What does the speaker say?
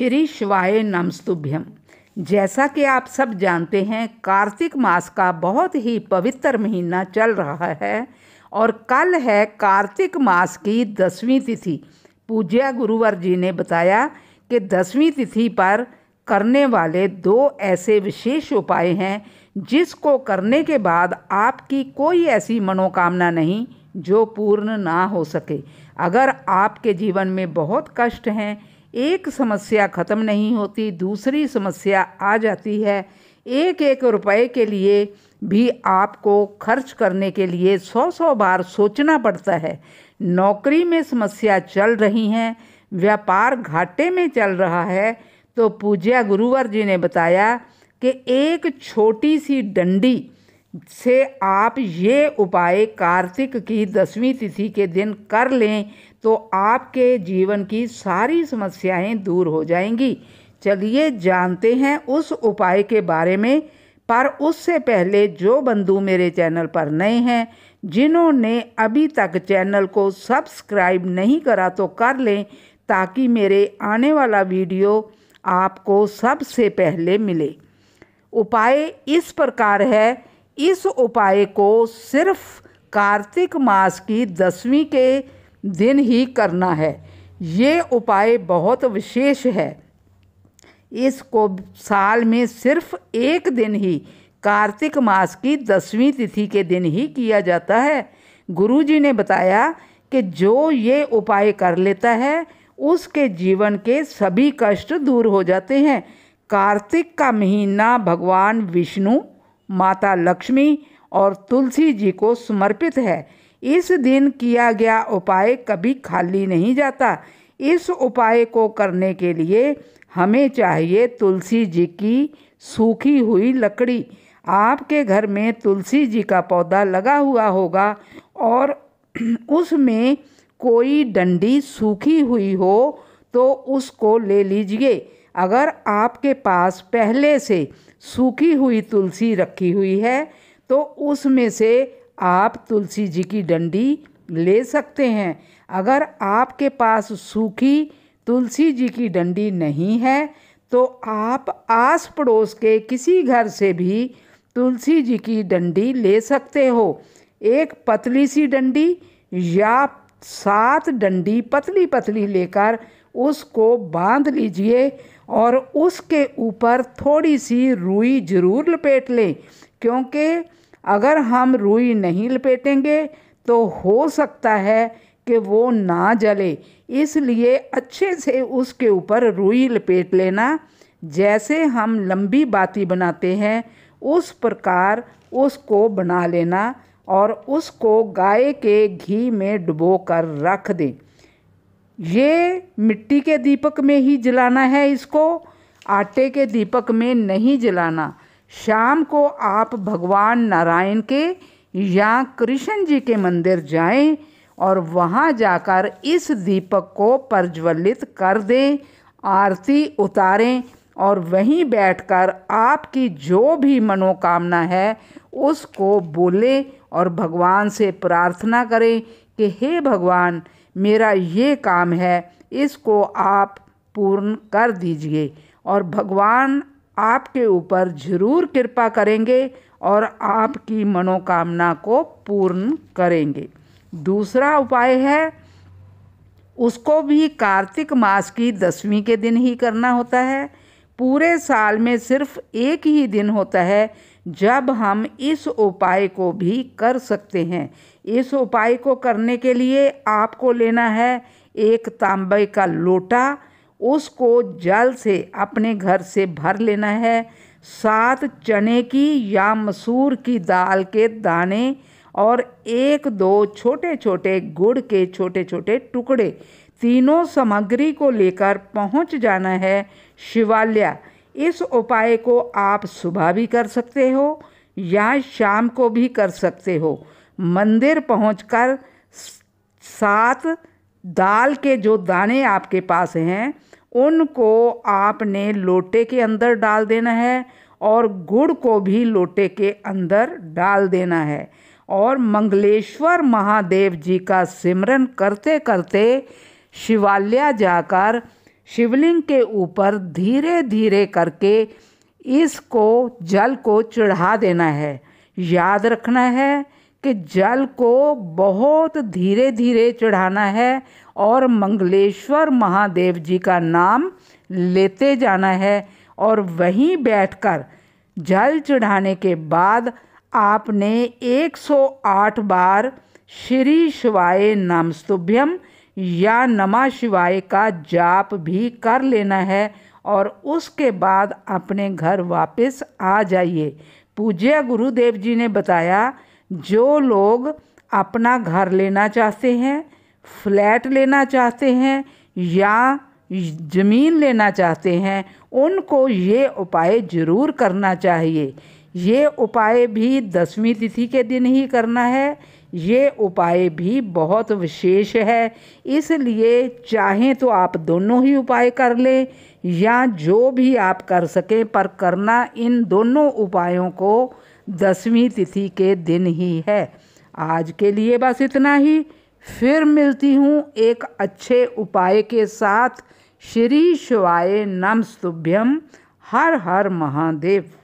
श्री शिवाय नमस्तुभ्यम जैसा कि आप सब जानते हैं कार्तिक मास का बहुत ही पवित्र महीना चल रहा है और कल है कार्तिक मास की दसवीं तिथि पूज्या गुरुवर जी ने बताया कि दसवीं तिथि पर करने वाले दो ऐसे विशेष उपाय हैं जिसको करने के बाद आपकी कोई ऐसी मनोकामना नहीं जो पूर्ण ना हो सके अगर आपके जीवन में बहुत कष्ट हैं एक समस्या ख़त्म नहीं होती दूसरी समस्या आ जाती है एक एक रुपए के लिए भी आपको खर्च करने के लिए सौ सौ बार सोचना पड़ता है नौकरी में समस्या चल रही हैं व्यापार घाटे में चल रहा है तो पूज्या गुरुवर जी ने बताया कि एक छोटी सी डंडी से आप ये उपाय कार्तिक की दसवीं तिथि के दिन कर लें तो आपके जीवन की सारी समस्याएं दूर हो जाएंगी चलिए जानते हैं उस उपाय के बारे में पर उससे पहले जो बंधु मेरे चैनल पर नए हैं जिन्होंने अभी तक चैनल को सब्सक्राइब नहीं करा तो कर लें ताकि मेरे आने वाला वीडियो आपको सबसे पहले मिले उपाय इस प्रकार है इस उपाय को सिर्फ कार्तिक मास की दसवीं के दिन ही करना है ये उपाय बहुत विशेष है इसको साल में सिर्फ एक दिन ही कार्तिक मास की दसवीं तिथि के दिन ही किया जाता है गुरुजी ने बताया कि जो ये उपाय कर लेता है उसके जीवन के सभी कष्ट दूर हो जाते हैं कार्तिक का महीना भगवान विष्णु माता लक्ष्मी और तुलसी जी को समर्पित है इस दिन किया गया उपाय कभी खाली नहीं जाता इस उपाय को करने के लिए हमें चाहिए तुलसी जी की सूखी हुई लकड़ी आपके घर में तुलसी जी का पौधा लगा हुआ होगा और उसमें कोई डंडी सूखी हुई हो तो उसको ले लीजिए अगर आपके पास पहले से सूखी हुई तुलसी रखी हुई है तो उसमें से आप तुलसी जी की डंडी ले सकते हैं अगर आपके पास सूखी तुलसी जी की डंडी नहीं है तो आप आस पड़ोस के किसी घर से भी तुलसी जी की डंडी ले सकते हो एक पतली सी डंडी या सात डंडी पतली पतली लेकर उसको बांध लीजिए और उसके ऊपर थोड़ी सी रुई ज़रूर लपेट लें क्योंकि अगर हम रुई नहीं लपेटेंगे तो हो सकता है कि वो ना जले इसलिए अच्छे से उसके ऊपर रुई लपेट लेना जैसे हम लंबी बाती बनाते हैं उस प्रकार उसको बना लेना और उसको गाय के घी में डुबो कर रख दें ये मिट्टी के दीपक में ही जलाना है इसको आटे के दीपक में नहीं जलाना शाम को आप भगवान नारायण के या कृष्ण जी के मंदिर जाएं और वहाँ जाकर इस दीपक को प्रज्वलित कर दें आरती उतारें और वहीं बैठकर आपकी जो भी मनोकामना है उसको बोलें और भगवान से प्रार्थना करें कि हे भगवान मेरा ये काम है इसको आप पूर्ण कर दीजिए और भगवान आपके ऊपर ज़रूर कृपा करेंगे और आपकी मनोकामना को पूर्ण करेंगे दूसरा उपाय है उसको भी कार्तिक मास की दसवीं के दिन ही करना होता है पूरे साल में सिर्फ एक ही दिन होता है जब हम इस उपाय को भी कर सकते हैं इस उपाय को करने के लिए आपको लेना है एक तांबे का लोटा उसको जल से अपने घर से भर लेना है सात चने की या मसूर की दाल के दाने और एक दो छोटे छोटे गुड़ के छोटे छोटे टुकड़े तीनों सामग्री को लेकर पहुंच जाना है शिवालय इस उपाय को आप सुबह भी कर सकते हो या शाम को भी कर सकते हो मंदिर पहुँच कर सात दाल के जो दाने आपके पास हैं उनको आपने लोटे के अंदर डाल देना है और गुड़ को भी लोटे के अंदर डाल देना है और मंगलेश्वर महादेव जी का सिमरन करते करते शिवालय जाकर शिवलिंग के ऊपर धीरे धीरे करके इसको जल को चढ़ा देना है याद रखना है कि जल को बहुत धीरे धीरे चढ़ाना है और मंगलेश्वर महादेव जी का नाम लेते जाना है और वहीं बैठकर जल चढ़ाने के बाद आपने 108 बार श्री शिवाय नामस्तुभ्यम या नमा शिवाय का जाप भी कर लेना है और उसके बाद अपने घर वापस आ जाइए पूज्य गुरुदेव जी ने बताया जो लोग अपना घर लेना चाहते हैं फ्लैट लेना चाहते हैं या ज़मीन लेना चाहते हैं उनको ये उपाय ज़रूर करना चाहिए ये उपाय भी दसवीं तिथि के दिन ही करना है ये उपाय भी बहुत विशेष है इसलिए चाहे तो आप दोनों ही उपाय कर लें या जो भी आप कर सकें पर करना इन दोनों उपायों को दसवीं तिथि के दिन ही है आज के लिए बस इतना ही फिर मिलती हूँ एक अच्छे उपाय के साथ श्री शिवाय नमस्तुभ्यम हर हर महादेव